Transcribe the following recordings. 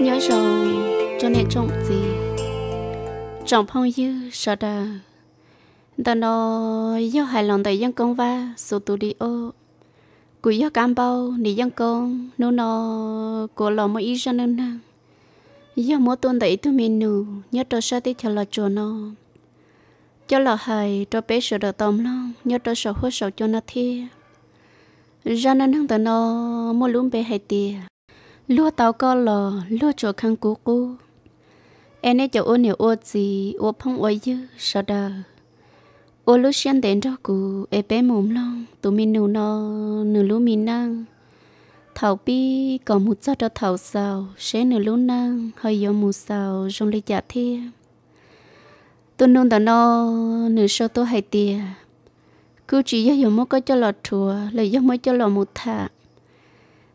nhớ rồi cho nên trọng gì trọng phong dư sợ đờ tao nó do hài lòng tại dân công va số tu đi ô cúi do cam bao nị dân công nô nó của lò mới ý ra nương nương do mỗi tuần tại tụi mình nụ nhớ trò sao thì chờ lò chùa nó cho là hay cho bé sửa được tôm lắm nhớ cho sợ hốt sợ cho nó thi ra nên thằng tới nó mua lúm bé hay tìa lúa tàu có lò lúa chỗ khăn cú cú em ấy cho ô nhiều ô gì ô phong ô dư sửa được ô lúa xiên đến cho cú em bé mồm lon tụi mình nụ nó nụ lúa mình năng thảo bi còn một giọt cho thảo sao sẽ nụ lúa năng hơi gió mù sao trong ly giả thiêng tôi nôn đàn ông nửa số tôi hay tiền cứ chỉ do dùng mới có cho lọt thua lại do mới cho lọt một thả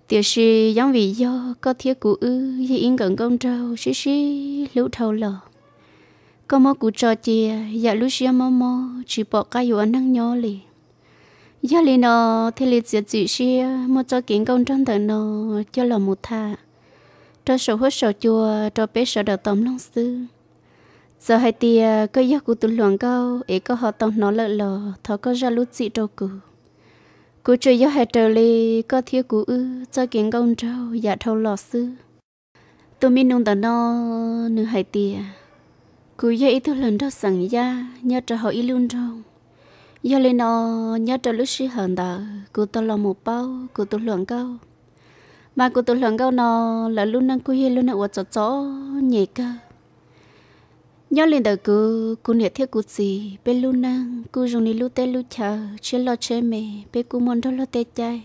tiểu sĩ giống vì do có thiết cụ ư thì yên gần công trâu xí xí lũ thâu lọ có mỗi cụ trò chìa dạ lũ xia mò mò chỉ bỏ cái vụ năng nhớ liền do liền nó thì liền diệt chỉ xia mò cho kiến công trong đời nó cho lọt một thả cho sổ hết sổ chùa cho bé sổ đợt tóm long sư giờ hai tia ờ, cơ giấc của tôi luồng câu ấy có họ tông nó lợ lò thọ có ra lút dị đâu cử cú chơi giấc hai trời lì có thiếu cú ư cho kiến công trâu dạ thâu lò sư tôi mình nung tao nó nửa hai tia à. cú giấc ít tụi lần đó sẵn ra nhớ cho họ ý luôn trong giờ lên nó nhớ cho lúc sư hận đó cú tôi lo một bao cú tôi luồng câu mà cú tôi luồng câu nó là luôn năng cú hi luôn năng uất chó chó nhẹ cơ nhớ lên đời cứ cứ nhiệt thiết cứ gì bé luôn năng cứ dùng đi lu tê lu chờ chơi lo chơi mẹ bé cứ muốn đó lo tê chơi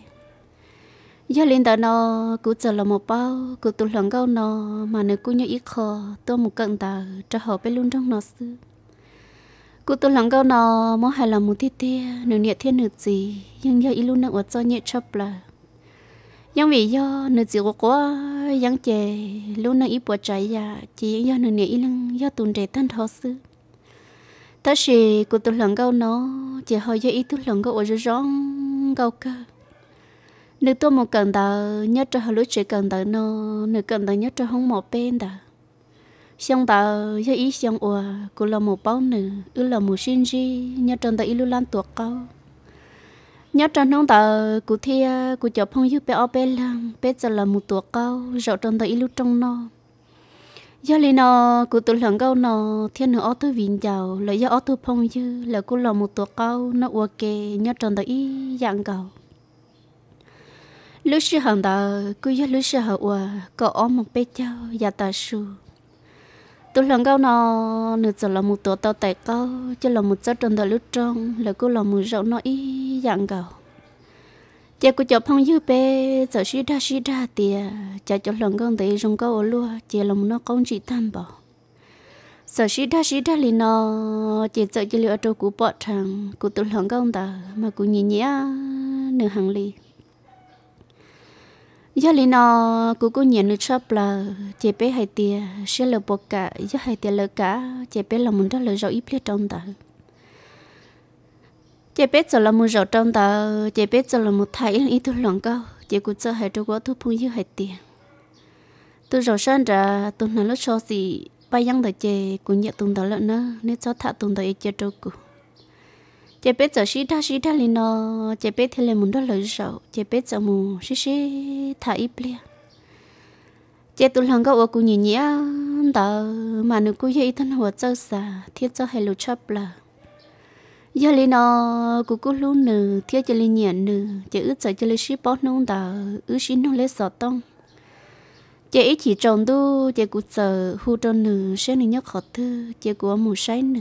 giờ lên đời nó cứ chờ là một bao cứ tụt lòng gâu nó mà nếu cứ nhớ ít khó tôi một cận tờ cho họ bé luôn trong nó sư cứ tụt lòng gâu nó mỗi hai là một tiết tia nửa nhiệt thiết nửa gì nhưng giờ ít luôn năng ở cho nhẹ chấp là ยัง vì do nữ chỉ có có ยัง chè luôn năng ít bỏ trái ya chỉ do nữ nè ít lăng do tuần trẻ tan thọ sư ta sẽ của tôi lần câu nó chỉ hơi do ít tôi lần câu ở dưới rong câu cơ nữ tôi một cần tờ nhớ cho hồi lúc chỉ cần tờ nó nữ cần tờ nhớ cho không một bên tờ xong tờ do ít xong ủa của là một bao nữ ư là một sinh nhớ trong tờ ít luôn lan tuột câu nhớ trong nông tờ cụ thi cụ chợ phong yêu bé ở bé lăng bé giờ là một tuổi cao rõ trong tờ ilu trong nó do lý nó cụ tụ lần câu nó thiên nữa ở tôi vinh giàu là do ở tôi phong yêu là cụ là một tuổi cao nó ok nhớ trong tờ y dạng cầu lúc xưa hàng tờ cứ do lúc xưa họ qua có ở một bé cháu và dạ ta su tôi lần câu nó nửa giờ là một tổ tao tài câu chứ là một giờ trần đời lúc trong là cứ là một rậu nó ý dạng cầu chị cứ cho phong dư bé giờ suy đa suy đa tiề chị cho lần con thấy rong câu ở lúa chị là một nó công chỉ tham bảo giờ suy đa suy đa liền nó chị sợ chị liệu trâu của bỏ thằng của tôi lần con ta mà cú nhìn nhẽ nửa hàng liền giờ lý nó cô cô nhận được shop là chế bé hay tiền sẽ là bọc cả giờ hay tiền là cả chế bé là muốn đó là rau ít biết trong tờ chế bé giờ là muốn rau trong tờ chế bé giờ là một thái ít thứ lòng cao chế cô cho hai cho quá thu phun như hai tiền tôi rau sơn ra tôi nói lúc cho gì bay yang tờ chế cũng nhận tùng tờ lợn nữa nên cho thả tùng tờ ít cho cô chế bé giờ xí ta xí ta lên nó chế bé thì lên muốn đó lời rồi chế bé giờ mù xí xí thả ít lia chế tụi lòng các ô cũng nhìn nhỉ đó mà nó cứ vậy thân hồ châu xà thiết cho hello chop là giờ lên nó cũng cũng luôn nè thiết cho lên nhện nè chế ướt giờ cho lên xí bó nung đó ướt xí nung lên sọt tông chế ít chỉ trồng tu chế cũng giờ hú trồng nè sẽ nên nhớ khó thư chế cũng mù say nữa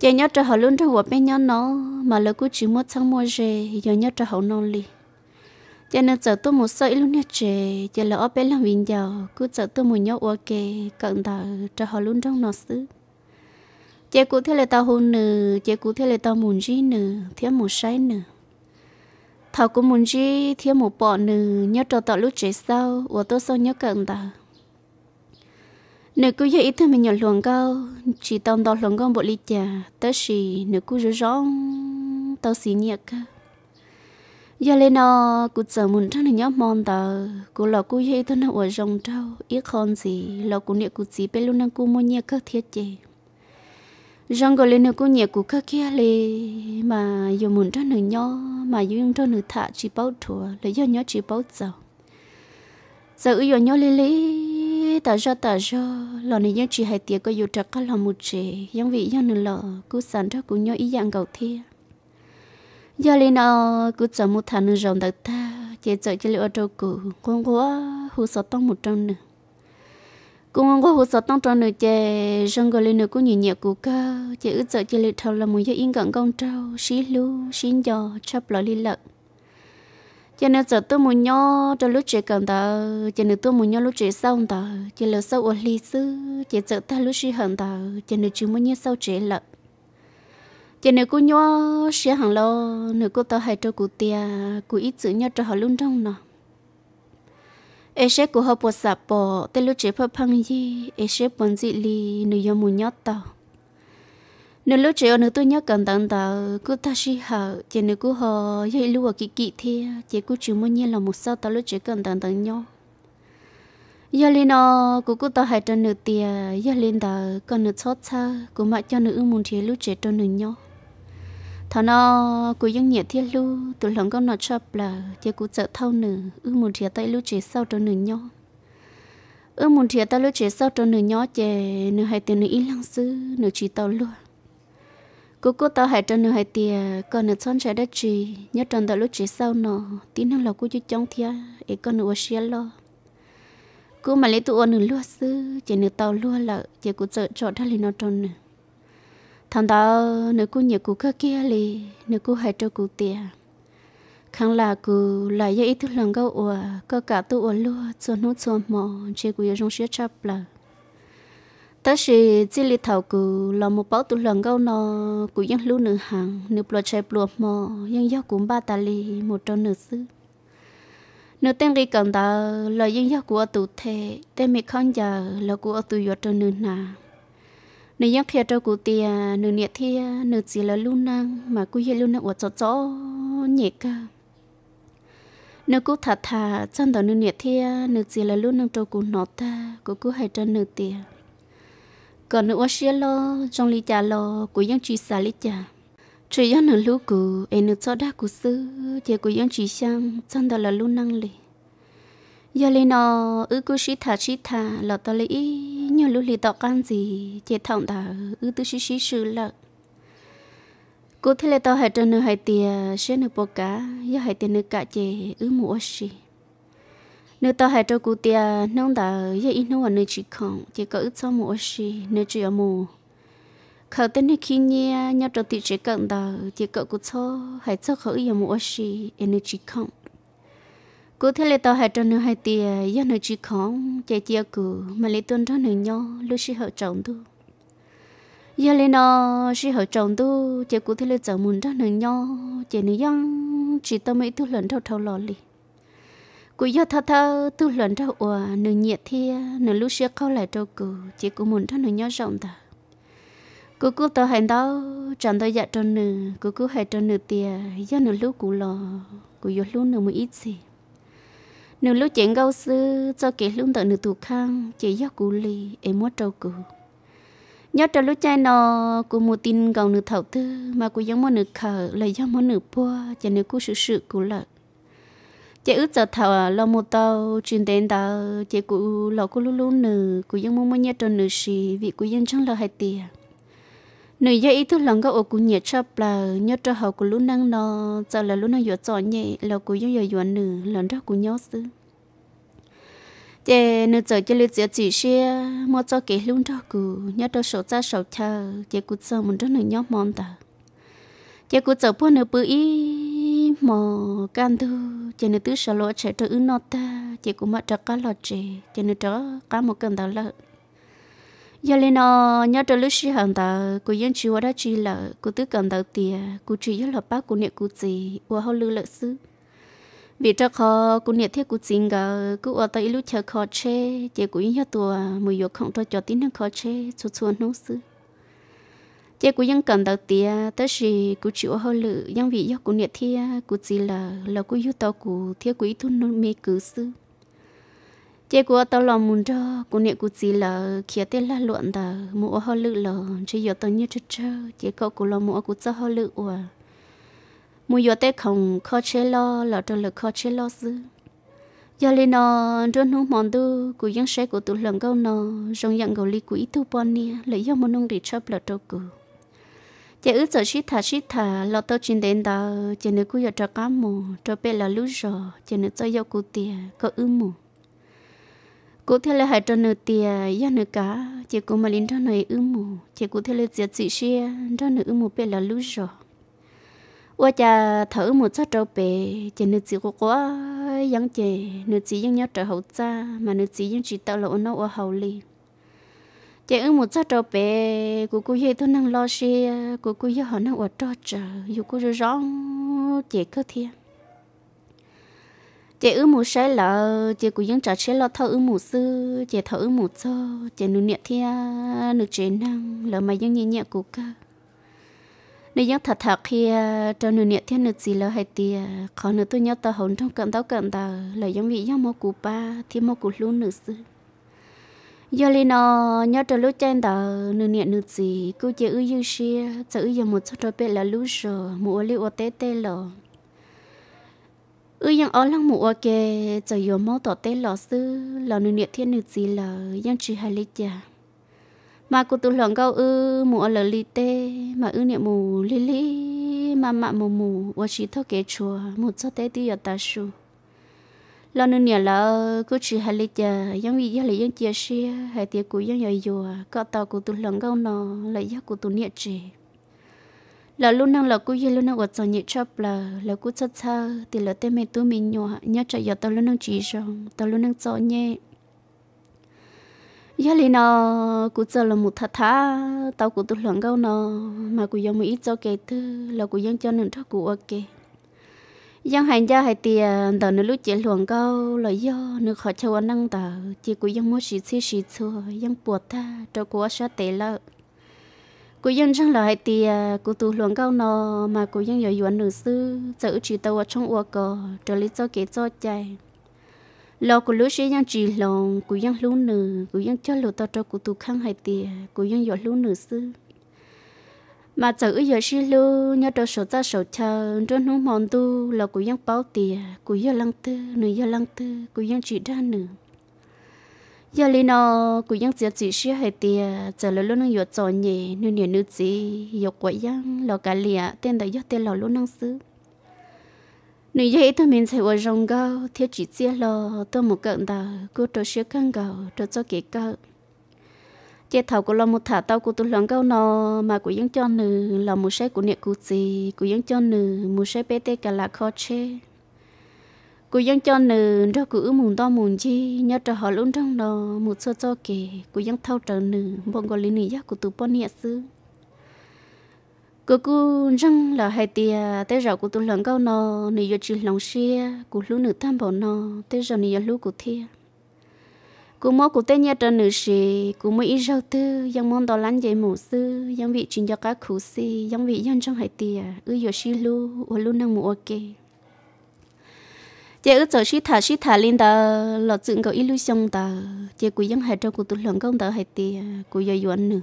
giờ nhớ cho họ luôn cho họ bên nhau nó mà lỡ cứ chỉ mua sang mua rẻ giờ nhớ cho họ non li giờ nó giờ tôi một sợi luôn nhớ rẻ giờ lỡ ở bên làm việc giờ cứ giờ tôi một nhau ok cận tờ cho họ luôn trong nó xứ giờ cũng thế là tao hôn nữ giờ cũng thế là tao muốn gì nữ thiếu một sai nữ thảo cũng muốn gì thiếu một bọn nữ nhớ cho tao lúc trẻ sau của tôi sau nhớ cận tờ nếu cứ vậy thì mình nhận luồng câu chỉ tông đo luồng câu bộ lý trà tới gì nếu cứ rõ rõ tao xí nhiệt cơ giờ lên nó cứ chờ muốn thằng này nhóc mòn tờ cứ lo cứ vậy thôi nó ở rồng trâu ít con gì lo cứ niệm cứ chỉ bên luôn đang cứ mua nhiệt cơ thiết chế rong gọi lên nó cứ nhiệt cứ khắc kia lê mà giờ muốn thằng này nhóc mà dùng thằng này thả chỉ bao thua lấy giờ nhóc chỉ bao giờ giờ ưu nhóc lê lê ý tao cho tao cho lò này ยัง chỉ hai tiệc có yêu trắc các lò một chế ยัง vị ยัง nữa lò cứ sẵn cho cũng nhau ý dạng cầu thi do lên nó cứ chờ một thằng nữa rộng đặt ta chế chờ chế liệu ở đâu cũ con quá hú sợ tông một trong nữa cũng có hú sợ tông trong nữa chè, rong gọi lên nữa cũng nhìn nhẹ cũ cơ chế ước chờ chế liệu thâu là một giờ yên gần con trâu xí lu xí giò chắp lò li lợn cho nên giờ tôi muốn nhó cho lúc trẻ cần tờ cho nên tôi muốn nhó lúc trẻ xong tờ cho nên sau ở lý sư cho giờ ta lúc trẻ hận tờ cho nên chỉ muốn nhớ sau trẻ lợn cho nên cô nhó sẽ hàng lo nếu cô tao hay cho cụ tia cụ ít chữ nhó cho họ luôn trong nọ ê sẽ của họ bỏ sạp bỏ tên lúc trẻ phải phăng gì ê sẽ bận gì li nếu muốn nhó tao nếu lúc trẻ ơi tôi nhớ cần tận tờ cứ ta si hở chỉ nửa cứ hờ dây lúa kỹ kỹ thế chỉ cứ chịu mỗi nhiên là một sao ta lúc trẻ cần tận tận nhau giờ lên nó cứ cứ ta hãy trên nửa tia giờ lên tờ còn nửa chót xa cứ mãi cho nửa muốn thế lúc trẻ trên nửa nhau thằng nó cứ dân nhẹ thiết lu tụi lòng con nó chập là chỉ cứ sợ thâu nửa ư muốn thế tay lúc trẻ sau trên nửa nhau ư muốn thế ta lúc trẻ sau trên nửa nhau chè nửa hai tiền nửa ít lăng sư nửa chỉ tao luôn cô cô tao hãy trần hãy tiề còn nữa son sẽ đất chị nhớ trần tao lúc chỉ sau nó tí nữa là cô chú chống thia ấy còn nữa xia lo cô mà lấy tụi nữa luôn sư chỉ nữa tàu luôn là chỉ cô sợ chỗ thằng lì nó trần nữa thằng tao nữa cô nhớ cô cơ kia lì nữa cô hãy cho cô tiề khang là cô lại do ý thức lòng gấu ủa cơ cả tụi ủa lúa cho nó cho mỏ chỉ cô yêu trong xia chập là ta chỉ chỉ li thầu cử là một bảo tụi lần gâu nó của vẫn lưu nữ hàng nữ bùa chạy bùa mò nhưng do cũng ba ta lì một trong nữ sư nữ tên đi cần ta là dân do của tụ thể tên mẹ con giờ là của tụ yo trâu nữ nà nữ dân kia trâu cụ tia nữ nhiệt thi nữ chỉ là lưu năng mà cũng hiện lưu năng của chó chó nhiệt cả nữ cũng thà thà chân đó nữ nhiệt thi nữ chỉ là lưu năng trâu cụ nọ ta cũng cũng hay trâu nữ tia còn nữa xe lo trong lý trả lo của dân chỉ xa lý trả chỉ dân ở lũ cũ em nữ cho đã cũ sư thì của dân chỉ sang chân đó là lũ năng lì giờ lên nó ư cứ sĩ thả sĩ thả là tao lý nhờ lũ lì tao can gì thì thằng ta ư tư sĩ sĩ sư lợ cô thấy là tao hay cho nữ hay tiền xe nữ bò cả giờ hay tiền nữ cả chè ư mua sĩ nếu ta hãy cho cụ tia nông đã giờ ít nông nơi chỉ không chỉ có ít sau mùa xì nơi chỉ ở mùa khẩu tên này khi nhia nhau cho tiệt chỉ cần đã chỉ có cụ cho hãy cho khẩu ở mùa xì nơi chỉ không cụ thế là ta hãy cho nơi hai tia giờ nơi chỉ không chỉ chỉ cụ mà lấy tuân cho nơi nhau lúc xì hậu trọng tu giờ lên nó xì hậu trọng tu chỉ cụ thế là chồng muốn cho nơi nhau chỉ nơi dân chỉ ta mới thu lần thâu thâu lò liền cú yo thơ thơ tu luận ra ủa nửa nhiệt thi nửa lúc xưa câu lại trâu cù chỉ cú muốn thằng nửa nhỏ rộng ta cú cú tờ hành đó chẳng tao dạ cho nửa cú cú hay cho nửa tiền do nửa lúc cú lò cú yo lúc nửa một ít gì nửa lúc chuyện gâu sư cho kể lúc tao nửa thủ khang chỉ do cú lì em muốn trâu cù nhớ cho lúc chai nò cú một tin gầu nửa thầu tư mà cú giống muốn nửa khờ lại giống muốn nửa bua cho nửa cú sự sự cú lợn chị ước giờ thở lo một tàu chuyển đến tàu chị cũ lo cũ lú lú nữ cụ dân mua mua nhớ tròn nữ sĩ vì cụ dân chẳng lo hai tiền nữ gia ý thức lòng các ô cụ nhớ chấp là nhớ cho họ của lú năng nó giờ là lú nó vừa giỏi nhẹ là cụ dân vừa vừa nữ lần đó của nhớ xứ chị nữ giờ cho lưu chỉ xe mua cho kỹ luôn đó của nhớ cho sổ ra sổ chờ chị cụ giờ mình rất là nhớ mong ta chị cụ giờ buôn nữ bự ý mò can thư cho nên tứ sợ lỗi chạy trở ứng nó ta chỉ cũng mà trở cá lọt chè cho nên trở cá một cơn tàu lợ giờ lên nó nhớ trở lúc xí hàng ta cô yên chịu đã chỉ là cô tứ cầm tàu tìa cô chỉ nhớ lo bác cô niệm cô gì qua hậu lư lợ sư vì trở khó cô niệm thiết cô chính gờ cô ở tới lúc chờ khó chê chỉ cô yên nhớ tùa mùi yếu không cho cho tin nó khó chê chuột chuột nấu sư chế của dân cần đầu tiên tới gì của chịu hơi lự dân vị do của niệm thi của gì là là của yêu tao của thiết quý thu nôn mi cử sư chế của tao lòng muốn cho của niệm của gì là kia tên là luận là mua hơi lự là chỉ do tao như chơi chơi chế cậu của lòng mua của cho hơi lự à mua do tết không khó chế lo là cho lực khó chế lo sư giờ lên nó trên hướng mòn tu cú dân sẽ của tụ lần câu nó rong dặn gầu ly quý tu pon nia lấy do một nông để cho là trâu cừu chị ước giờ shít thả shít thả lo tao chín đến đó chị nữ cứ giờ cho cá mù cho bé là lú rồi chị nữ cho yêu cụ tiề có ước mù cụ thế là hai cho nữ tiề yêu nữ cá chị cũng mà lính cho nữ ước mù chị cụ thế là chị chị xe cho nữ ước mù bé là lú rồi qua cha thở một chút trâu bể chị nữ chị có quá giống chị nữ chị giống nhau trở hậu cha mà nữ chị giống chị tao lỗ nó ở hậu liền chị ưng một sao trò bé của cô hiệp tôi năng lo xe của cô hiệp họ năng ở trò chờ dù cô rồi rõ chị cơ thiên chị ưng một sai lỡ chị của dân trả sẽ lo thơ ưng một sư chị thơ ưng một sơ chị nụ niệm thiên nụ chế năng lỡ mà dân nhẹ nhẹ của cơ nếu dân thật thật khi cho nụ niệm thiên nụ gì lỡ hay tiề khó nữ tôi nhớ tờ hồn trong cận tao cận tờ lời dân vị dân mô cụ ba thì mô cụ luôn nụ sư giờ lên nó nhớ trở lúc trên tờ nửa niệm nửa gì cứ chỉ ư dư xia chỉ ư giờ một chút rồi biết là lúc rồi mua liệu ở tê tê lò ư yang ở lăng mua kê chỉ giờ máu tỏ tê lò sư là nửa niệm thiên nửa gì là yang chỉ hai lít già mà cô tụ lòng cao ư mua lờ lì tê mà ư niệm mù lì lì mà mạ mù mù và chỉ thơ kế chùa một chút tê tiêu ta su lo nữa nè là cứ chỉ hai lít giờ giống như giờ là giống chia sẻ hai tiệc của giống như dù có tàu của tụi lần câu nó lại giác của tụi nhẹ chỉ là luôn năng là cứ giờ luôn năng vợ chồng nhẹ chấp là là cứ chớ chớ thì là tên mẹ tụi mình nhỏ nhớ cho giờ tao luôn năng chỉ rằng tao luôn năng cho nhẹ, giờ lên nó cứ chơi là một thà thà tàu của tụi lần gấu nó mà cứ giống một ít cho cái thứ là cứ giống cho nên thắc của ok dân hành gia hay tiền tờ nó lúc chỉ luồng câu là do nó khó cho anh năng tờ chỉ của dân mua sĩ sĩ xịt xua dân buộc tha cho của sát tệ lợ của dân chẳng là hay tiền của tụ luồng câu nó mà của dân giờ yuan nữ sư tự chỉ tàu ở trong ua cờ trở lý cho kế cho chạy lo của lúc sĩ dân chỉ lòng của dân lũ nữ của dân cho lũ tao cho của tụ khăn hay tiền của dân giờ lũ nữ sư mà giờ ấy giờ xí lu nhớ đồ sổ ra sổ chờ cho nó mòn tu là cũng ยัง bao tiền cũng giờ lăng tư nửa giờ lăng tư chỉ ra nữa giờ lên nó cũng ยัง chỉ chỉ xí hai tiền giờ là luôn nó giờ cho nhẹ nửa nửa nửa gì giờ quậy yang là cả lìa tên đại giờ tên là luôn năng xứ nửa giờ tôi mình sẽ vào rong gạo thiết chỉ chia lo tôi một cận đầu cô đồ xí căng gạo đồ cho kỹ cạo chế thầu của lòng một thả tao của tôi lớn câu nó mà của những cho nữ là một xe của niệm cụ gì của những cho nữ một xe pt cả là khó chê của những cho nữ đó cứ mùng to mùng chi nhớ cho họ luôn trong đó một số cho kể của những thâu trở nữ bọn gọi lý nữ giác của tôi bọn niệm sư cô cô răng là hai tia tới rào của tôi lớn câu nó nữ do chỉ lòng xe của lũ nữ tham bảo nó tới giờ nữ do lũ của thiên cú mua cú tên nhà trần nữ sĩ cú mua ít rau tư yang món đồ lãnh dây mổ sư yang vị chuyện cho cá khủ sĩ yang vị dân trong hải tiề ư yo shi lu ô lu năng mua ok chế ư chỗ shi thả shi thả lên tờ lọ dựng cầu illusion tờ chế quý dân hải trong cú tụt luận công tờ hải tiề cú yo yuan nữ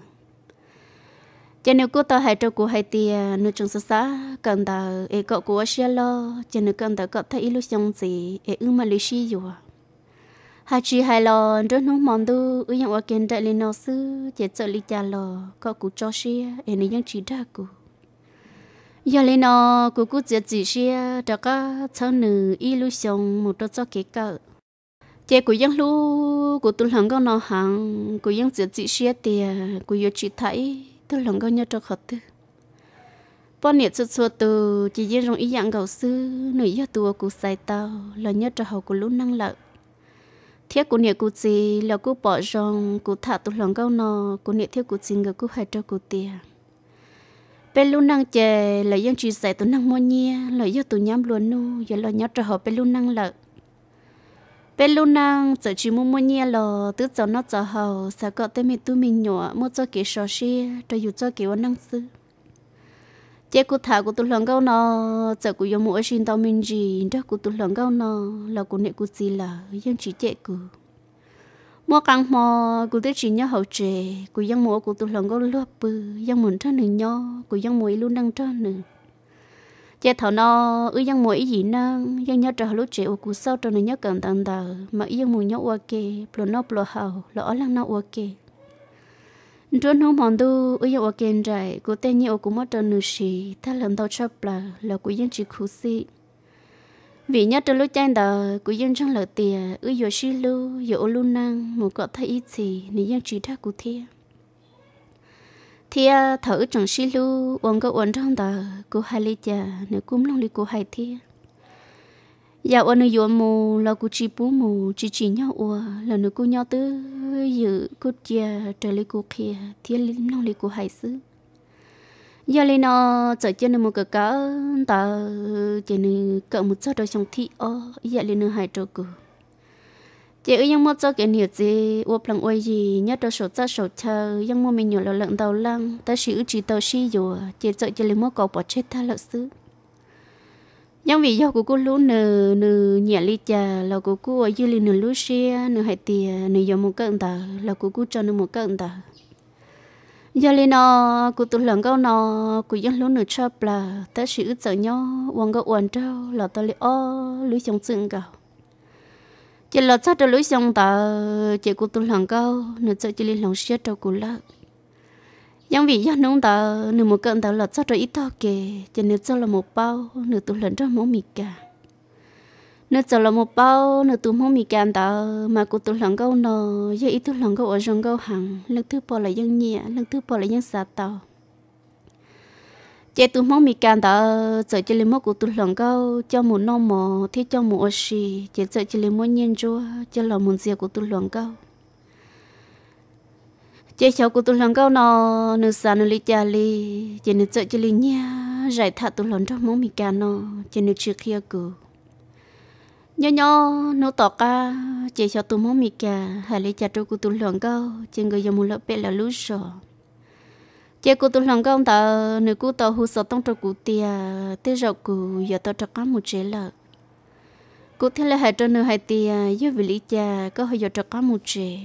chế nếu cú tờ hải trong cú hải tiề nữ trong xã xã cần tờ e cậu cú ở xe lo chế nữ cần tờ cậu thấy illusion gì e ư mà lý shi yuan hai chị hai lò rất nóng mòn tu ư nhận qua kiến đại lên nó sư chỉ sợ lý cha lò có cú cho xia em nên nhân chỉ ra cú giờ lên nó cú cú chết chỉ xia đó có cháu nữ illusion một đôi cho kế cỡ chỉ cú dân lu cú tu lòng con nó hàng cú dân chết chỉ xia tiền cú yêu chỉ thấy tu lòng con nhớ cho khát tư bọn nhiệt xuất xuất từ chỉ dân rong ý dạng gạo sư nữ yêu tua cú say tao là nhớ cho hậu cú lúc năng lợi thiết của nhiệt cụ gì là cụ bỏ rong cụ thả tụt lòng câu nọ cụ nhiệt thiết cụ gì người cụ hay cho cụ tiền bên lúc năng chè là dân chuyện dạy tụi năng mua nhia là do tụi nhám luôn nu giờ là nhớ cho họ bên lúc năng lợ bên lúc năng giờ chỉ mua mua nhia là tứ cho nó cho hầu sẽ có tới mình tu mình nhỏ mua cho kỹ sò xe cho dù cho kỹ năng sư chế cụ thảo của tôi lần gấu nó giờ cụ dùng mũi xin tao mình gì đó của tôi lần gấu nó là cụ nệ cụ gì là dân chỉ chế cụ mua căn mò cụ tới chỉ nhớ hậu trề cụ dân mua của tôi lần gấu lúa bự dân muốn cho nừng nho cụ dân mũi luôn đang cho nừng chế thảo nó ư dân mũi gì năng dân nhớ trở lúc của cụ sau cho nừng nhớ cần tàn tờ mà dân mũi nhớ ok pro nó pro hậu lỡ lăng nó ok trốn hôm mòn đu ôi yêu kèn rải cô tên nhiều cũng mất trơn nữ sĩ ta làm tao chấp là là cô dân chỉ khú sĩ vì nhất trong lúc chan đời của dân trong lợt tiền ôi yêu xí lu yêu lu năng một cọ thấy ít gì nên dân chỉ thác của thia thia thở trong xí lu uống có uống trong đờ cô hai ly trà nếu cũng lòng ly của hai thia giờ ôn yêu yếm mù là cô chỉ bố mù chỉ chỉ nhau ua là nó cô nhau tư giữ cô chia trở lại cô kia thiết lên non lại cô hải sư giờ lên nó trở chân nó một cái cá ta chỉ nên cỡ một chút rồi trong thị ô giờ dạ, lên nó hải trâu cửa chị ở nhưng một cho cái hiểu gì uop lăng ôi gì nhất đôi sổ ra sổ chờ nhưng một mình nhỏ là lận đầu lăng ta chỉ chỉ tàu si rồi chị trở chân lấy một cầu bỏ chết tha lợn xứ nhưng vì do của cô lú nờ nờ nhẹ ly trà là của cô ở dưới nờ lú xe nờ hải tì nờ do một cận tờ là của cô cho nờ một cận tờ giờ lên nọ cô tụi lần câu nọ cô dân lú nờ chập là ta sự ức sợ nhau uống cái uống trâu là ta lấy o lú sống sưng cầu chỉ là chắc cho lú sống tờ chỉ cô tụi lần câu nờ sợ chỉ lên lòng xe trâu cô lắc yang vị yang nông ta nửa một cơn ta lọt cho rồi ít to kề cho nửa cho là một bao nửa tủ lần cho món mì cả nửa cho là một bao nửa tủ món mì cả ta mà cô tủ lần câu nọ giờ ít tủ lợn câu ở trong câu hàng lần thứ bỏ là dân nhẹ lần thứ bỏ là dân sạt tàu chế tủ món mì cả ta giờ chỉ lên mỗi của tủ lần câu cho một non mò thế cho một oxy chế giờ chỉ lên mỗi nhiên chua cho là một giờ của tủ lần câu chế cháu của tôi lần cao nó nữ sa nữ lý cha lý chế nữ sợ chế lý nha giải thả tôi lần trong mong mì cà nó chế nữ chưa kia cử nhỏ nhỏ nó tỏ ca chế cháu tôi mong mì cà hà lý cha tôi của tôi lần cao chế người dùng một lớp bê là lú sọ chế của tôi lần cao ta nữ cú tôi hú sợ tông trâu của tia tê rậu của giờ tôi trâu cá một chế lợn cụ thế là hai trâu nửa hai tia với vị lý cha có hơi giờ trâu cá một chế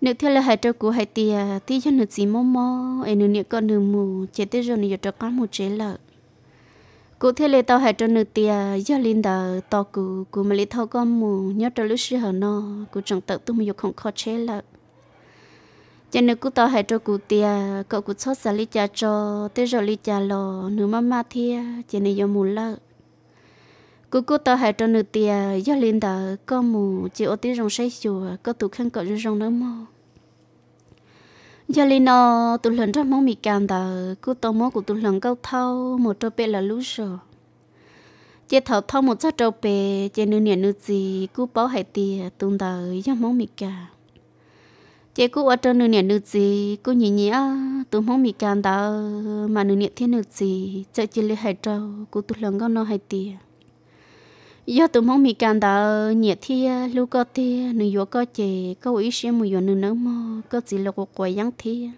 nếu theo là hai trâu của hai tì à, thì cho nửa gì mò mò ai nửa nửa con nửa mù chết tới rồi nửa cho con một chế lợ cụ thế là tao hai trâu nửa tì à, do linh đờ to cụ cụ mà lấy thâu con mù nhớ trâu lúc xưa hở nó cụ chẳng tự tu mà dục không khó chế lợ cho nên cụ tao hai trâu cụ tì à, cậu cụ xót xa lý cha cho tới rồi lý cha lò nửa mama thia cho nên giờ mù lợ cú cú ta hay cho nửa tia gia lên đã có mù chỉ ô tí rong say chùa có tụ khăn cọ rong nữa mò gia lên nó tụ lần trong mong mì cam đã cú tao mò của tụ lần câu thâu một trâu bê là lú sờ chỉ thầu thâu một sát trâu bê chỉ nửa nửa nửa gì cú bảo hai tia tụ đó do mong mì cam chị cô ở trong nửa nửa nửa gì cô nhìn nhỉ tụi mong mì cam đã mà nửa nửa thiên nửa gì chạy chỉ lấy hai trâu cô tụi lần con nó hai tiền giờ tụi mong mì càng đã nhiệt thi lưu có thi nữ yếu có chè có ý xem mùi yếu nữ nấu mò có chỉ là có quay yang thi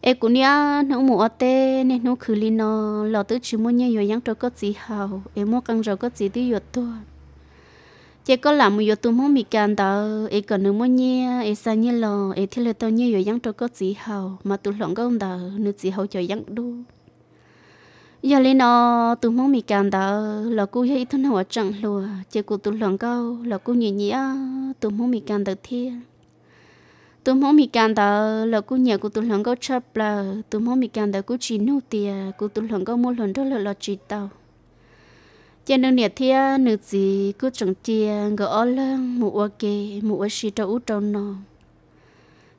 ê cũng nhá nấu mù ở tê nên nấu khử linh nó lò tứ chỉ muốn nhớ yếu yang cho có chỉ hào em mua căng rồi có chỉ tí yếu tua Chế có làm mùi yếu tụi mong mì càng đã ê còn nữ muốn nhớ ê sao nhớ lò ê thi là tao nhớ yếu yang cho có chỉ hào mà tụi lòng gông đã nữ chỉ hậu cho yang đu giờ lên nó từ mong mì cảm đó là cô hay thân hòa chẳng lùa chỉ cô tụi lòng câu là cô nhị nhị từ mong mì cảm đó thiên tụi mong mì cảm đó là cô nhà cô tụi lòng câu chấp là tụi mong mì cảm đó cô chỉ nô tiền cô tụi lòng câu mua lần đó là lo chỉ tàu chỉ nên nhiệt thiên nữ gì cô chẳng tiền gọi lăng mua ok mua xí trâu trâu nòng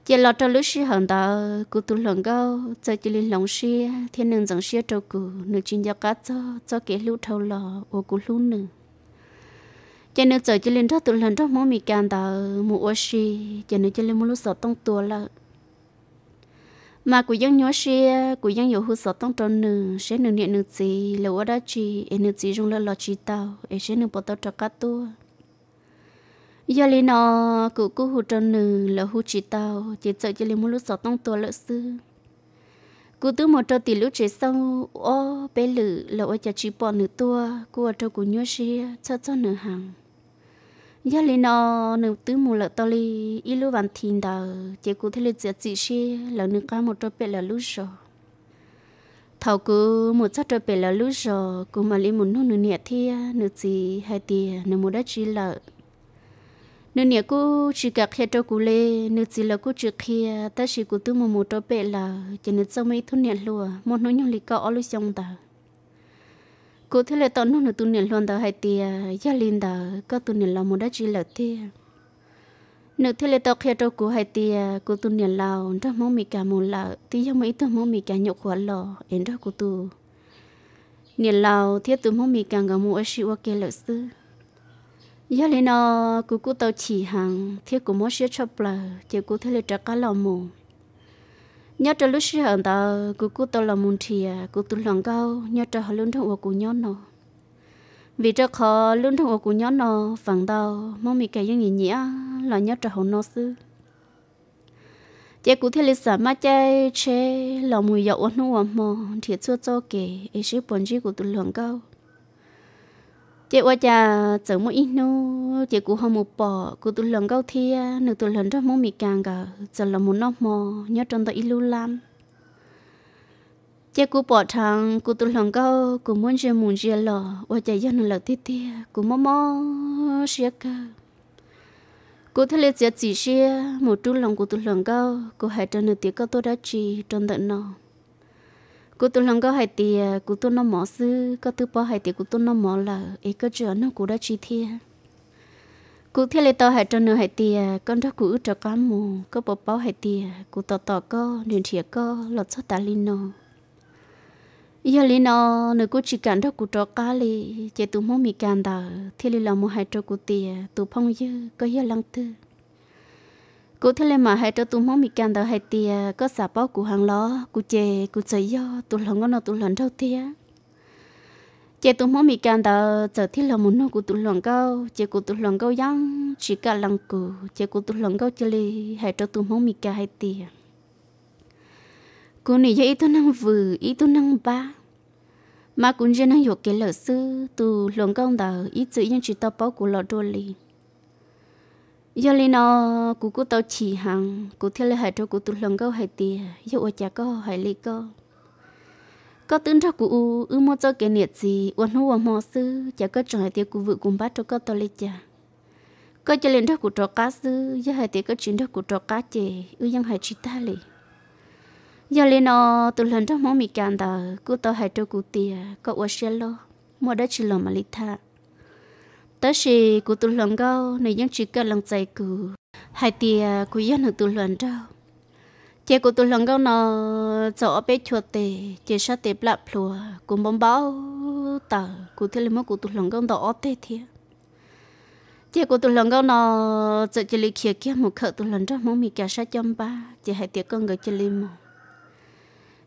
giờ lo cho lúc xí hàng đó cụ tụ lòng gâu cho chỉ linh lòng sĩ, thiên nương dòng sĩ cho cụ nữ chính cho cá cho cho kẻ lũ thâu lò ô cụ lũ nữ cho nên giờ chỉ linh đó tụ lòng thoát mong mì can đó mù ô sĩ, cho nên chỉ linh mù lúc sợ tông tua là mà cụ dân nhớ sĩ, cụ dân hiểu hư sợ tông tròn nữ sẽ nữ niệm nữ gì là ở đó chi em nữ gì dùng là lo chỉ tao em sẽ nữ bắt đầu cho cá tua giờ lên nó cụ cụ hụt tròn nừ là hụt chỉ tao chỉ sợ cho lên một lúc sáu tông tua lỡ sư cụ tứ một trâu tỷ lúc chế sau ô bé lử là ô chả chỉ bỏ nửa tua cụ ở trâu cụ nhớ xia cho cho nửa hàng giờ lên nó nửa tứ một lỡ tao li ít lúc bàn thìn đào chỉ cụ thấy lịch giờ chỉ xia là nửa cá một trâu bé là lúc rồi thầu cứ một sát trở về là lúc rồi cứ mà lấy một nút nửa nhẹ thi nửa gì hai tia nửa một đất chỉ lợ nên nhà cô chỉ cả khi cho cô lê nên chỉ là cô chỉ khi ta chỉ cô tự mua một trò bé là chỉ nên sau mấy thôn nhà lúa một nỗi nhung lì cao ở lối sông ta cô thế là tận nó là tu nhà luôn ta hay tia gia linh ta có tu nhà là một đã chỉ là thế nếu thế là tao khi cho cô hay tia cô tu nhà lào cho mong mì cả một là thì cho mấy tu mong mì cả nhậu quá lò em cho cô tu nhà lào thiết tu mong mì cả ngắm mua ở siêu ok lợi sư giờ lên nó ờ, cú cú tàu chỉ hàng thiết cú mua xe cho bờ chỉ cú thế là trả cả lò mù nhớ trả lúc xe hàng tàu cú cú tàu lò mù thì à, cú tụt lòng cao nhớ trả họ luôn thông của cú nhón nó vì trả khó luôn thông của cú nhón nó phẳng tàu mong mì cái những gì nhỉ là nhớ trả họ nó sư chỉ cú thế là sợ mà chơi chơi lò mù dậu nó mà thiệt chưa cho kể ấy sẽ bận gì cú tụt lòng cao chị qua cha chở một ít nô chị cũng không một bỏ cũng tụi lần câu thia nửa tụi lần rất mong mì càng cả giờ là một nóc mò nhớ trong tụi ít lưu lắm chị cũng bỏ thằng cũng tụi lần câu cũng muốn chơi muốn chơi lò qua cha giờ nửa lần thia thia cũng mò mò xia cơ cô thấy liệt chỉ xia một chút lòng của tụi lần câu cô hãy cho nửa tiếng câu tôi đã chỉ trong tận nào cú tôi lòng có hai tì à, cú tôi nó mỏ sư có thứ bỏ hai tì cú tôi nó mỏ là ấy có chữa nó cú đã chi thi cú thi lấy tao hai cho nó hai tì à, con đó cú cho con mù có bỏ bỏ hai tì à, cú tò tò có niệm thiệt có lọt sót ta linh nó giờ linh nó nếu cú chỉ cần đó cú cho cá li chạy tu mong mi can đào thi lấy lòng một hai cho cú tì tu phong dư có giờ lăng tư cú thế lên mà hai cho tôi mong bị can đó hai tia có xả bao của hàng lo cú chè cú chơi yo tụi lòng nó tôi lòng đâu tia chè tôi mong bị can đó giờ thì là muốn nó cú tôi lòng câu chè cú tôi lòng câu giăng chỉ cả lòng cú chè cú tôi lòng câu chơi li hai cho tôi mong bị can hai tia cú này dễ tôi năng vừa ý tôi năng ba mà cũng chưa năng dục cái lợn sư tôi lòng câu đó ít chữ nhưng chỉ tao bao của lọ đôi liền giờ lên nó cú cú tao chỉ hàng cú theo lời hai trâu cú tụt lòng câu hai tì giờ ở chả có hai lì câu có tướng ra cú ư mua cho cái nhiệt gì uốn hú uốn mò sư chả có chọn hai tì cú vự cùng bắt cho câu tao lấy chả có cho lên ra cú trâu cá sư giờ hai tì có chuyện ra cú trâu cá chè ư ยัง hai chỉ ta lì giờ lên nó tụt lần trong món mì cạn tờ cú tao hai trâu cú tì có uốn xe lo mua đất chỉ lòng mà lì thà tớ chỉ của tôi lần gâu này những chỉ cần lần chạy cụ hai tia của dân hơn tôi lần đâu chị của tôi lần gâu nó chỗ bên chuột tề chị sao tề lạp lùa cùng bom bao tờ của thế lực mới của tôi lần gâu đó tê thiệt chị của tôi lần gâu nó chỗ chị lấy kia kia một khẩu tôi lần đó muốn mì cả sa chăm ba chị hai tia con người chị lấy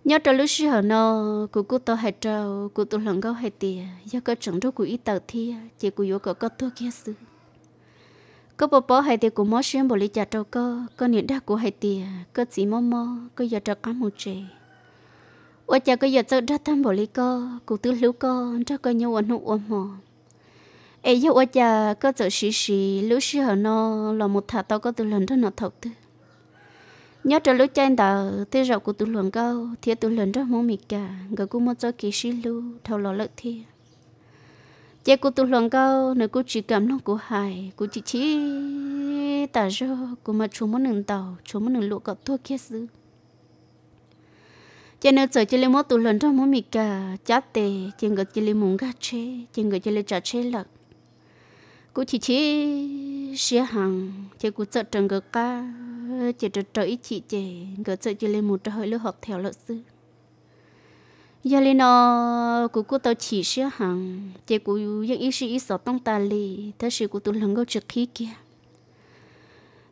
nhớ cho lúc xưa nó cụ cụ tôi hay trâu cụ tôi lần gấu hay tìa do cái trận đâu của ít tàu thi chỉ cụ yếu có có thua kia sự có bố bố hay tìa của mó xuyên bộ lý trả trâu cơ có niệm đa của hay tìa có chỉ mơ mơ có giờ trâu cá một trẻ ở chả có giờ trâu ra thăm bộ lý cơ cụ tư lũ cơ trâu coi nhau ổn ổn mò ấy giờ ở chả có trâu xì xì lúc xưa nó là một thà tao có từ lần đó nó thọc tư nhớ trở lúc trên tờ thế rộng của tu luyện câu thế tu luyện rất mong mịt cả người cũng muốn cho kỳ sĩ lưu thầu lò lợi thi chế của tu luyện câu nếu cũng chỉ cảm lòng của hải cô chỉ chỉ tả rô của mà chúng muốn nâng tàu chúng muốn nâng lụa cọp thua kia xứ chế nếu trở chế lấy mỗi tu luyện rất mong mịt cả chát tề chế người chế lấy muốn gạt chế chế người chế lấy trả chế lợt cô chỉ chỉ xia hàng chị cũng sợ trần gờ ca chị trật trở ít chị chị gờ sợ chơi lên một trò hơi lứa học theo lợn sư giờ lên nó cũng cũng tao chỉ xia hàng chị cũng những ý sĩ sợ tông ta lì thế sự cũng tôi lần gấu trực khí kia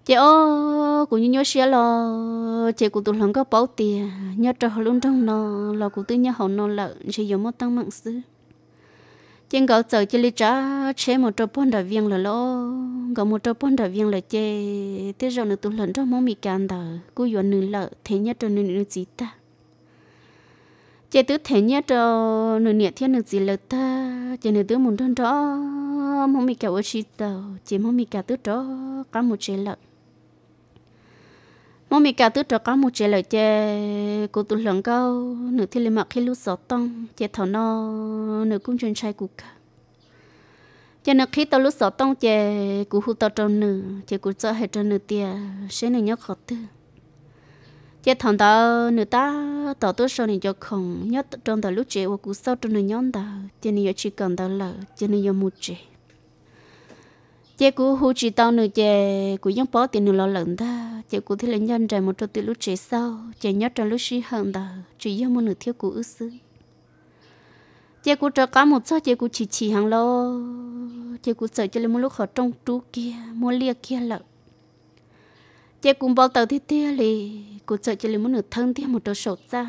chị ô cũng như nhớ xia lo chị cũng tôi lần gấu bảo tiền nhớ trò luôn trong nó là cũng tôi nhớ hậu nó lợn chị giống một tăng mạng sư tiếng gấu giờ chỉ lấy trả chế một trâu pon đã viên là lo gấu một trâu pon đã viên là chê thế rồi nữa tôi lần trong món mì cạn đó cứ dọn nửa lợ thế nhất cho nửa nửa gì ta chế tứ thế nhất cho nửa nhẹ thiên nửa gì lợ ta chế nửa tứ muốn thân đó món mì cạn ở chi tàu chế món mì cạn tứ đó cả một chế lợ mỗi mình cả tước cho có một chế lời chê cô tụi lần câu nửa thiên lên mặt khi lúc gió tông chê thọ nó nửa cũng chân trai cụ cả cho nên khi tao lúc gió tông chê cụ hụt tao trâu nửa chê cụ cho hệ trâu nửa tia sẽ nửa nhớ khó tư chế thằng tao nửa ta tao tụi sau này cho không nhớ trong tao lúc chế và cụ sau trong nửa nhóm tao chế nửa chỉ cần tao lỡ chế nửa một chế chị cũng hú chỉ tao nữa chị cũng giống bỏ tiền nữa lo lận ta chị cũng thấy là nhân trời một chỗ từ lúc trẻ sau chị nhớ trong lúc xí hận ta chỉ giống một nửa thiếu của ước xứ chị cũng cho cá một số chị cũng chỉ chỉ hàng lo chị cũng sợ cho lên một lúc họ trong trú kia mua lia kia lợn chị cũng bao tàu thế tia lì cũng sợ cho lên một nửa thân tia một chỗ sổ ra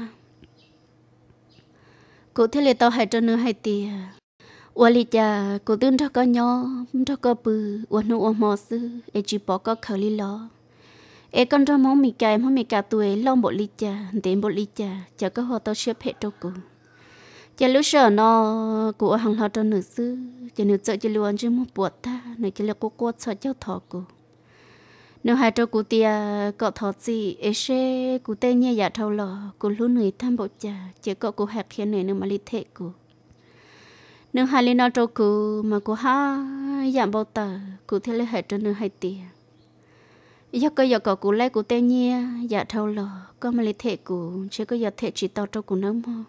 cũng thế là tao hại cho nửa hai tia cô 我哩家古顿这个鸟，这个不，我弄我毛事，哎，只包个口里了。ai con con con chỉ trong mong mì cài mong mì cà tuổi long bộ ly cha đến bộ ly cha chờ có họ tao xếp hết cho cô, chờ lúc sợ nó của hàng họ cho nữ sư chờ nữ sợ chờ luôn chứ muốn buộc ta nữ chờ lúc cô cô sợ cháu thọ cô nữ hai trâu cụ tia có thọ gì ai sẽ cụ tê nhẹ dạ thâu lò cụ lúc nữ tham bộ cha chỉ có cụ hạt khiến nữ nữ mà ly thệ cô nương hai linh nô trâu cù mà cô ha giảm bao tờ cụ thế lấy hết cho nương hai tiền giờ cơ giờ có cụ lấy cụ tê nhia dạ thâu lò có mà lấy thể cụ chứ có giờ thể chỉ tao trâu cụ nấm không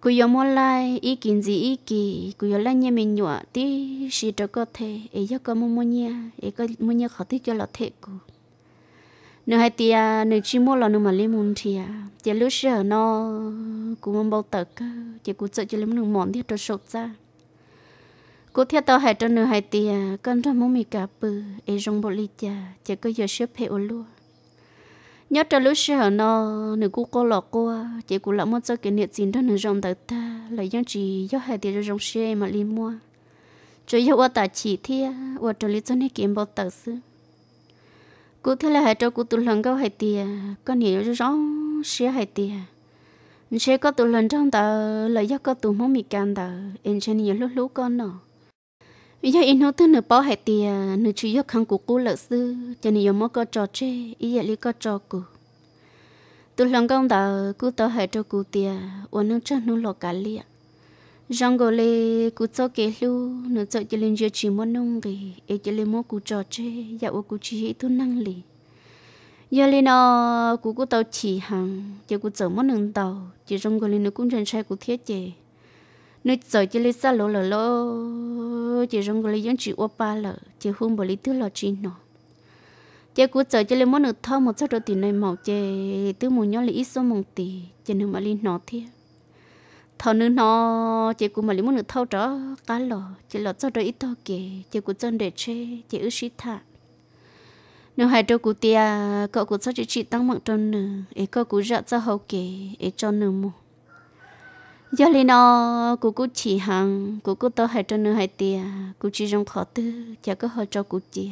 cụ giờ mua lại ý kiến gì ý kỳ cụ giờ lấy nhà mình nhọ tí xì cho có thể ấy giờ có mua mua nhia ấy có mua nhia khó tí cho là thể cụ nếu hai tia nếu chỉ mua là nếu mà lấy muốn thì à chỉ lúc giờ nó cũng không bao tật chỉ cũng sợ chỉ lấy muốn mòn thì cho sốt ra cũng theo tao hai cho nếu hai tia con cho mong mì cà bự ấy trong bộ ly chả chỉ có giờ xếp hệ ổn luôn nhớ cho lúc giờ nó nếu cũng cô lọ qua chỉ cũng là muốn cho cái niệm gì đó nếu trong tật ta là do chỉ do hai tia trong xe mà lấy mua cho yêu ta chỉ thi và cho lý cho nên kiếm bao tật xưa cú thế là hai trâu cú tụ lần câu hai tia con hiểu rõ xía hai tia sẽ có tụ lần trong tờ là do có tụ mong mì can tờ em sẽ nhớ lúc lúc con nọ giờ em nói thứ nửa bao hai tia nửa chủ yếu khăn của cú lợi sư cho nên giờ mới có trò chơi ý giờ có trò cú tụ lần công tờ cú tờ hai trâu cú tia uốn nước chân nước lọt cả liệt rong gò lê cú cho kế lu nó cho cho lên giờ chỉ muốn nông gì ấy cho lên mua cú trò chơi dạ ô cú chỉ hết thu năng lì giờ lên nó cú cú tàu chỉ hàng giờ cú chở món nương tàu chỉ rong gò lê nó cũng trên xe cú thiết chè nó chở cho lên xa lỗ lỡ lỗ chỉ rong gò lê chỉ ô ba lỡ chỉ hung bò lì thứ lò chỉ nó chè cú chở cho lên muốn nương thau một số đồ tiền này màu chè tứ mùi nhỏ lì ít số mồng tì chè nương mà lên nó thiết thọ nữ nó chị cũng mà lấy muốn được thâu trở cá lò chị lọt cho đôi ít thâu kì chị cũng chân để chê chị ước sĩ thả nếu hai đôi cụ tia cậu cũng cho chị chị tăng mạng cho nữ ấy cậu cũng dặn cho hậu kì ấy cho nữ mù giờ lên nó cụ cụ chỉ hàng cụ cụ tao hai cho nữ hai tia cụ chỉ trong khó tư chả có họ cho cụ tia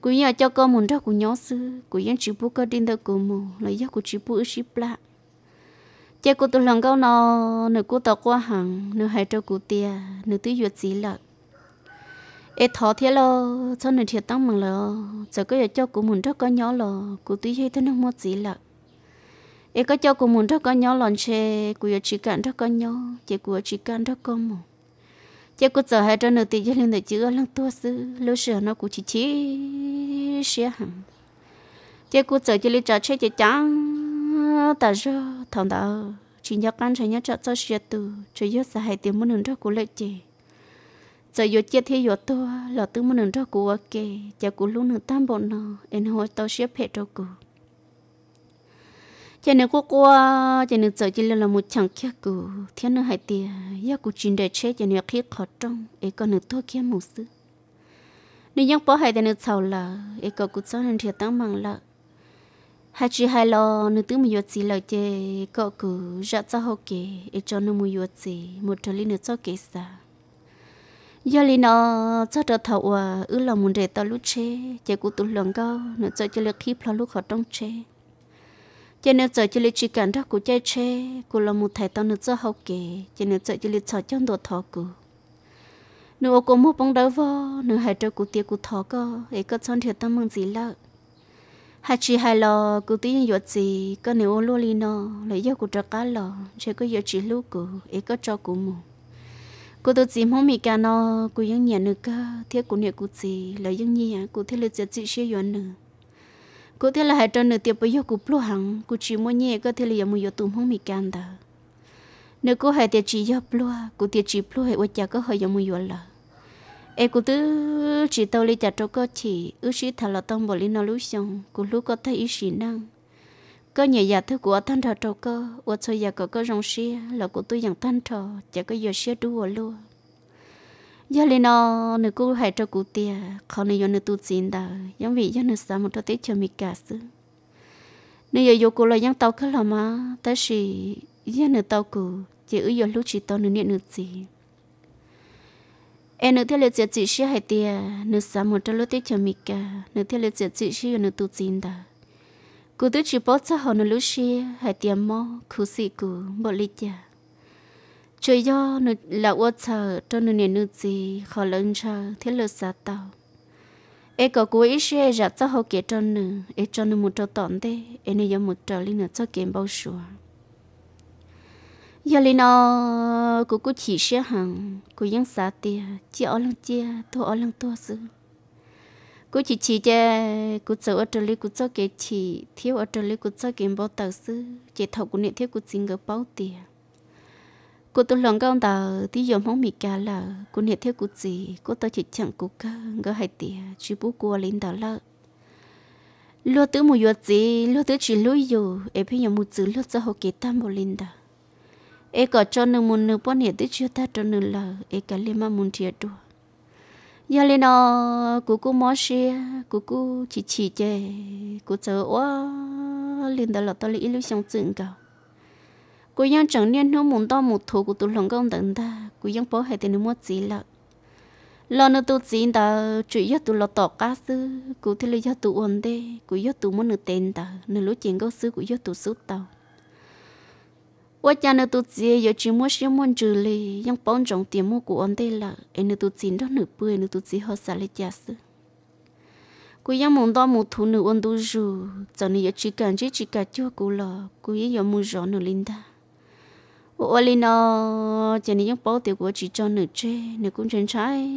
cụ nhà cho con muốn ra cụ nhớ sư cụ yên chỉ bu cơ đinh đâu cụ mù lấy giờ cụ chỉ bu ước sĩ plak chế cô tôi lần câu nó nửa cô tao qua hàng nửa hai cho cô tia nửa tứ duyệt gì lợ ê thọ thế lo cho nửa thiệt tăng mừng lo giờ có giờ cho cô muốn cho con nhỏ lo cô tứ hay thế nó mua gì lợ ê có cho cô muốn cho con nhỏ lon xe cô giờ chỉ cần cho con nhỏ chế cô chỉ cần cho con mà chế cô giờ hai cho nửa tứ duyệt lên để chữa lăng tua sư lối sửa nó cô chỉ chỉ xe hàng chế cô giờ chỉ lấy trà chơi chơi trắng ta rơ thằng ta chỉ nhớ căn chỉ nhớ chợ cho từ chỉ nhớ sẽ hay tiền muốn hưởng cho của lệ chị giờ yo chết thì yo to là tư muốn hưởng cho của ok chả của luôn hưởng tam bọn nó em hỏi tao xếp hết cho của chả nếu cô cô chả nếu giờ chỉ là một chẳng kia của thiên nữa hay tiền giờ của chuyện đời chết chả nếu khi khó trong ấy còn nữa thua kia một sự nếu nhắc bỏ hay thì nữa sau là em có cuộc sống nên thiệt tăng bằng lợi hai chị hai lo nữ tứ một yết gì lợi chê cọ cứ rợt ra hậu kề để cho nữ một yết gì một trở lên nữa cho kề sa do lý e nó cho trở thầu à ứ lòng muốn để tao lúc chê chê cú tụt lòng cao nữa cho cho lực khi lo lúc họ trong chê cho nên giờ cho lý chỉ cần đó cú chơi chê cú lòng một thầy tao nữa cho hậu kề cho nên giờ cho lý sợ trong đồ thọ cú nữ ô cô mua bóng đá vô nữ hai trâu cú tiệc cú thọ cơ ấy có chọn thiệt tao mừng gì lợi hà chị hai lò cứ tí như gì có nếu ô lô li nó lấy giờ của cho cá lò chỉ có giờ chỉ lúc cụ ấy có cho cụ mù cụ tôi chỉ mong mi cả nó cứ cụ ยัง nhận được cơ thiết cụ niệm cụ gì những nhà cụ thiết là chỉ chỉ xe yến nữa cụ thiết là hai trăm nữa tiếp bây giờ cụ plu hàng cụ chỉ muốn nhà cơ thiết là muốn giờ tụm mong mi cả nữa nếu cụ hai tiệp chỉ giờ plu cụ tiệp chỉ plu hai vợ chồng có hai giờ mua giờ là e cụ tư chỉ tàu li chặt trâu có chỉ ước sĩ thà là tông bỏ li nó lú xong cụ lú có thấy ý sĩ năng có nhiều dạ thứ của thân thọ trâu cơ ở chỗ dạ có có rong xia là của tôi dạng thân thọ chả có giờ xia đu ở luôn giờ li nó nữ cụ hãy cho cụ tia không nên giờ nữ tu xin đờ giống vì giờ nữ sao một trâu tiết cho mi cả sự nếu giờ vô cụ là dân tàu cứ lò má, tới sĩ giờ nữ tàu cụ chỉ ước giờ lú chỉ tàu nữ niệm nữ gì em nữ theo lệ chỉ chỉ xí hai tia nữ sáu một trăm lúc tiết cho mình cả nữ theo lệ chỉ chỉ xí nữ tu chín đó cú tôi chỉ bớt cho họ nữ lúc xí hai tia mò cú xí cú bỏ lít cha cho do nữ là ô chờ cho nữ nền nữ gì họ lớn chờ thế lệ sáu tàu em có cú ít xí giặt cho họ kể cho nữ em cho nữ một trăm tọn thế em nữ một trăm linh nữa cho kiếm bao sủa giờ lên nó cô cô chỉ sẽ hàng cô vẫn xả tiền chỉ ở lăng chia thu ở lăng tua sự cô chỉ chỉ cho cô sợ ở trời cô cho cái chỉ thiếu ở trời cô cho cái bao tờ sự chỉ thầu cô niệm thiếu cô xin gỡ bao tiền cô tôi lòng con tờ tí giờ mong mi cả là cô niệm thiếu cô gì cô tôi chỉ chẳng cô cơ gỡ hai tiền chỉ bố cô lên đó là lo tứ mùi gì lo tứ chỉ lối dù em phải nhờ mùi chữ lo cho họ kế tam bao lên đó เอกจนหนึ่งมุนหนึ่งป้อนเหตุที่เชื่อตาจนหนึ่งละเอกเลยมามุนเทียดูยาเลนอกูกูมอเชียกูกูชิชิเจกูเจอว่าลินตลอดตลอดอิลุชงจึงเก่ากูยังจังเนี่ยนู้มุนต้อมุดถูกูตุลงกงตันตากูยังป้อเหตุหนึ่งมัวจีละลอนึตุจีนตาจุยตุลอตอกาซื้อกูที่เลยยตุอันเดกูยตุมันหนึ่งเต็นตาหนึ่งรู้จริงก็ซื้อกูยตุสุดเต่า我家那肚子有只么小么子哩，用帮种点么古安得了，哎那肚子那女背那肚子好啥哩家事。cô yếm mong đó một thú nữ ôn tu rù, giờ này giờ chỉ cần chỉ chỉ cả chưa cô lo, cô yếm giờ mua rõ nữ linh ta. ô ô linh nó, giờ này những bảo tiêu của chỉ cho nữ chơi, nữ cũng chân trái,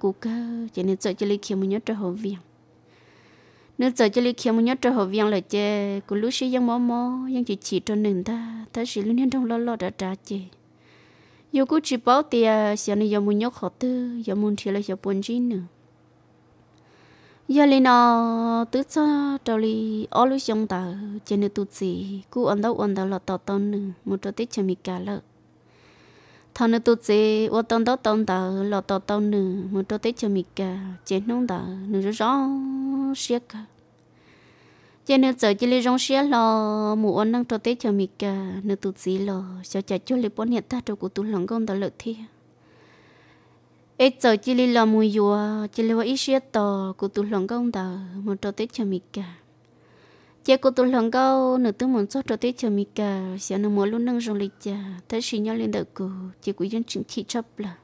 cô cơ, giờ này giờ chỉ lấy kiếm mình nhớ cho họ nếu giờ cho li kia muốn nhớ trở hồ viên là chê cô lúc xí dân mò mò dân chỉ chỉ cho nên ta ta chỉ lúc nhiên trong lo lo đã trả chê dù cô chỉ bảo tiền xia này giờ muốn nhớ khó tư giờ muốn thì là giờ buồn gì nữa giờ lên nó tứ cho trâu lý ở lúc chúng ta trên nơi tụt gì cũng ăn đâu ăn đâu là tao tao nữa một trâu tết cho mình cả lợi thằng nữa tôi chế tôi tông đó tông tờ lọ tờ tông nữa một tôi thấy cho mình cả chế nông tờ nữa rất rõ xiết cả chế nữa giờ chỉ lấy rong xiết lọ mù ăn năng tôi thấy cho mình cả nữa tôi chế lọ cho chả cho lấy bốn hiện ta cho của tôi lòng công tờ lợi thi ít giờ chỉ lấy lọ mù yua chỉ lấy ít xiết tờ của tôi lòng công tờ một tôi thấy cho mình cả chế cô tôi lần câu nửa tiếng muốn sốt cho tới chờ mi cả sẽ nửa muốn luôn nâng rong lịch chả thấy xí nhau lên đợi cô chế quý dân chứng chỉ chấp là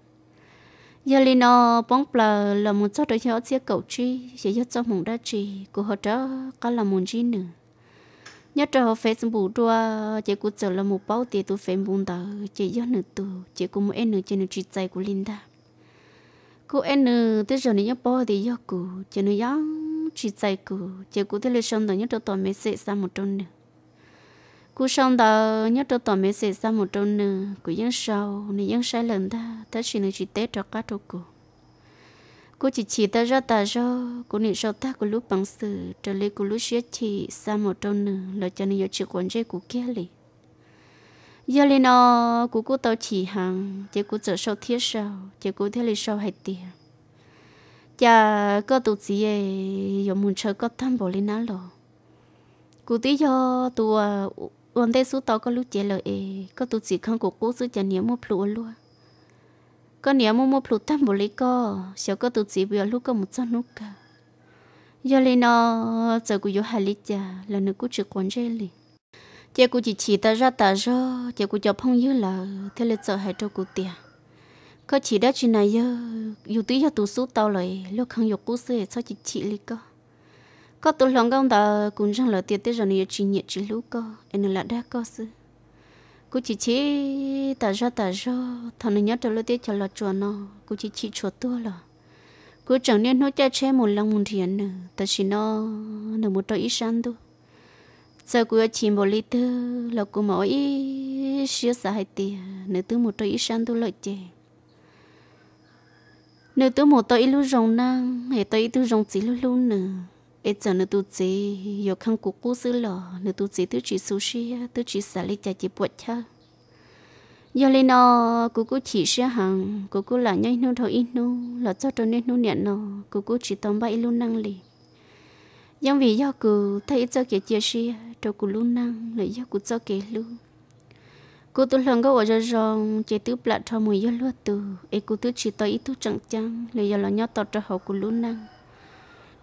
giờ lên nó bóng là là muốn sốt cho họ chế cầu chi sẽ dắt cho mong đa chi của họ đó có là muốn chi nữa nhất là họ phải xem bù đua chế cô chờ là một bao tiền tôi phải buồn đỡ chế do nửa tù chế cô muốn em nửa chế nửa chỉ chạy của Linda cô em nửa tới giờ này nhớ bao thì do cô chế nửa giống chỉ dạy cụ chỉ cụ thì lấy xong đó nhớ cho tòa mẹ sẽ sang một trôn nữa cụ xong đó nhớ cho tòa mẹ sẽ sang một trôn nữa cụ dân sau nên dân sai lần ta ta chỉ nên chỉ tết cho cá cho cụ cô chỉ chỉ ta ra ta ra cô niệm sau ta của lúc bằng sự trở lại của lúc xế chỉ sang một trâu nữa là cho nên giờ chịu quấn dây của kia lì giờ lên nó của cô tao chỉ hàng chỉ cô trở sau thiết sau chỉ cô thế lì sau hai tiền giờ có tụ gì ấy giờ muốn chơi có tham bộ lên nào lo cụ tí giờ tụ ổn đây số tao có lúc chơi là ấy có tụ gì không có cố sự cho nhiều mua plu luôn có nhiều mua mua plu tham bộ lên co, sợ có tụ gì bây giờ lúc có một trăm lúc cả giờ lên nó chơi cụ giờ hai lít cha là nó cũng chơi quan chơi liền chơi cụ chỉ chỉ ta ra ta ra chơi cụ cho phong như là thế là sợ hai cho cụ tiền có chỉ đã chuyện này giờ dù tí cho tụi số tao lại lúc không dục cú xe cho chị chị đi cơ có tụi lòng công ta cũng rằng là tiệt tiết rồi nhiều chuyện nhiệt chỉ lũ cơ em là đã có sự cú chỉ chỉ ta ra ta ra thằng này nhớ trở lại tiết cho là chùa nó cú chỉ chỉ chùa tua là cú chẳng nên nó cha che một lòng một thiền nữa ta chỉ nó nó một đôi ít sáng thôi giờ cú chỉ một lít tư là cú mỗi xíu xài tiền nữa từ một đôi ít sáng thôi lợi chè nếu tôi một tôi lưu rồng na hệ tôi tôi rồng chỉ lưu lưu nữa ít giờ nếu tôi chỉ yêu khăn cố cố xử lò nếu tôi chỉ tôi chỉ sushi tôi chỉ xả lấy chả chỉ bột cha giờ lên nó cố cố chỉ xe hàng cố cố là nhảy nô thôi ít nô là cho tôi nên nô nhận nó cố cố chỉ tóm bay luôn năng lì nhưng vì do cố thấy cho kẻ chia xe cho cố luôn năng lại do cố cho kẻ luôn cô tu lần có ở cho rong chế tứ plạ cho mùi gió lúa từ ấy cô tứ chỉ tới ít tu chẳng chăng lấy giờ là nhớ tọt cho hậu của luôn năng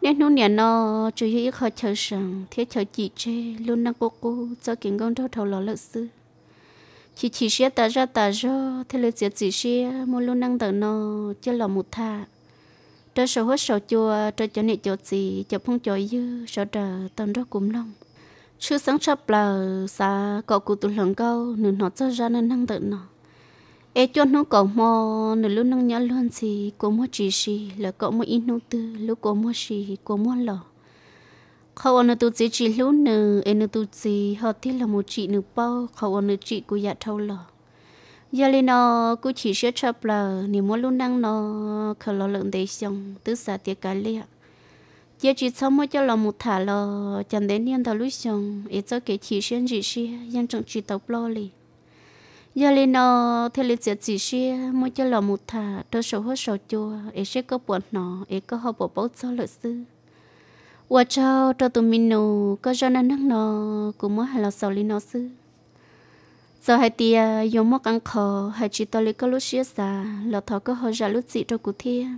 nên nô nhà nó chú ý khó chờ rằng thế chờ chị chê luôn năng cô cô cho kiến công cho thầu lò lợi sư chỉ chỉ xe ta ra ta ra thế lời chỉ chỉ xe mua luôn năng tờ nó cho lò một thà trở sầu hết sầu chua trở cho nệ cho gì cho phong cho dư sợ trở tầm đó cũng lòng chưa sáng chập là xa cậu cụ tụ lòng câu nửa nọ cho ra nên năng tận nó e cho nó cậu mò nửa lúc năng nhớ luôn gì cô mò chỉ gì là cậu mò ít nụ tư lúc cô mò gì cô mua lò khâu anh tụ chỉ chỉ lúc nửa em tụ chỉ họ thiết là một chị nửa bao khâu anh chị của dạ thâu lò giờ lên nó cứ chỉ sẽ chập là nếu mò lúc năng nó khâu lo lợn để xong tứ xa tiệt cái liệt giờ chỉ xong mới cho là một thả lò chẳng đến niên đầu lúc xong ít cho cái chỉ xuyên chỉ xia dân trọng chỉ tộc lo lì giờ lên nó theo lịch sử chỉ xia mới cho là một thả đỡ sầu hết sầu chua ít sẽ có buồn nó ít có họ bỏ bớt cho lợi sư và cho cho tụi mình nô có cho nên nắng nó cũng mới hay là sầu lên nó sư giờ hai tia dùng mất ăn khó hai chỉ tao lấy có lúc xia xa là thọ có họ ra lúc gì cho cụ thiên